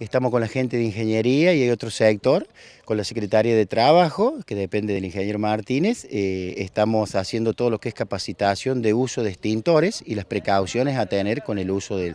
estamos con la gente de ingeniería y hay otro sector, con la secretaría de trabajo, que depende del ingeniero Martínez, eh, estamos haciendo todo lo que es capacitación de uso de extintores y las precauciones a tener con el uso del,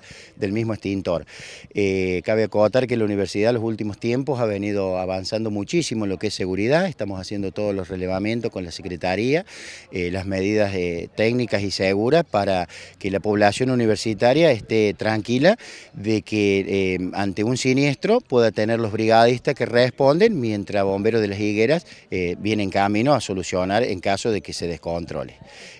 mismo extintor. Eh, cabe acotar que la universidad en los últimos tiempos ha venido avanzando muchísimo en lo que es seguridad, estamos haciendo todos los relevamientos con la secretaría, eh, las medidas técnicas y seguras para que la población universitaria esté tranquila de que ante un sitio siniestro pueda tener los brigadistas que responden mientras bomberos de las higueras eh, vienen camino a solucionar en caso de que se descontrole.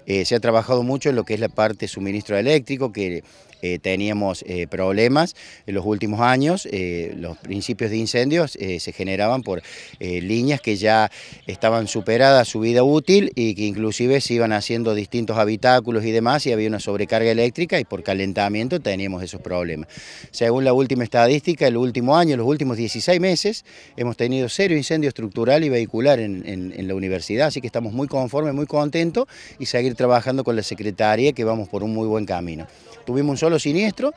Eh, se ha trabajado mucho en lo que es la parte suministro eléctrico, que eh, teníamos problemas en los últimos años, los principios de incendios se generaban por líneas que ya estaban superadas su vida útil y que inclusive se iban haciendo distintos habitáculos y demás y había una sobrecarga eléctrica y por calentamiento teníamos esos problemas. Según la última estadística, el último año, los últimos 16 meses, hemos tenido serio incendio estructural y vehicular en, la universidad, así que estamos muy conformes, muy contentos y seguir trabajando con la secretaria que vamos por un muy buen camino. Tuvimos un solo siniestro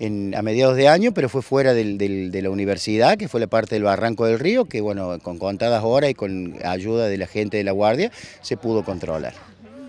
a mediados de año, pero fue fuera de la universidad, que fue la parte del Barranco del Río, que bueno, con contadas horas y con ayuda de la gente de la Guardia se pudo controlar.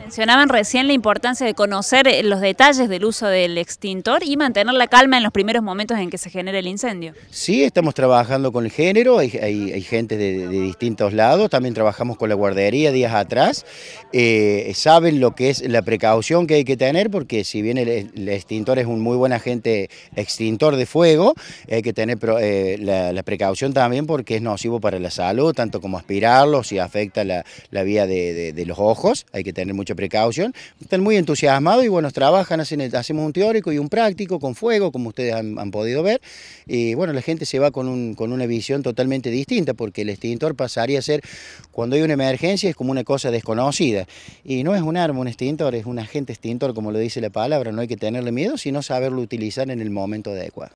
Mencionaban recién la importancia de conocer eh, los detalles del uso del extintor y mantener la calma en los primeros momentos en que se genera el incendio. Sí, estamos trabajando con el género, hay, hay, gente de, distintos lados, también trabajamos con la guardería días atrás, eh, saben lo que es la precaución que hay que tener porque si bien el, extintor es un muy buen agente extintor de fuego, hay que tener eh, la, precaución también porque es nocivo para la salud, tanto como aspirarlo, si afecta la, vía de, de los ojos, hay que tener mucha precaución precaución, están muy entusiasmados y bueno, trabajan, hacen, hacemos un teórico y un práctico con fuego, como ustedes han, podido ver. Y bueno, la gente se va con, una visión totalmente distinta porque el extintor pasaría a ser, cuando hay una emergencia, es como una cosa desconocida. Y no es un arma, un extintor, es un agente extintor, como lo dice la palabra, no hay que tenerle miedo, sino saberlo utilizar en el momento adecuado.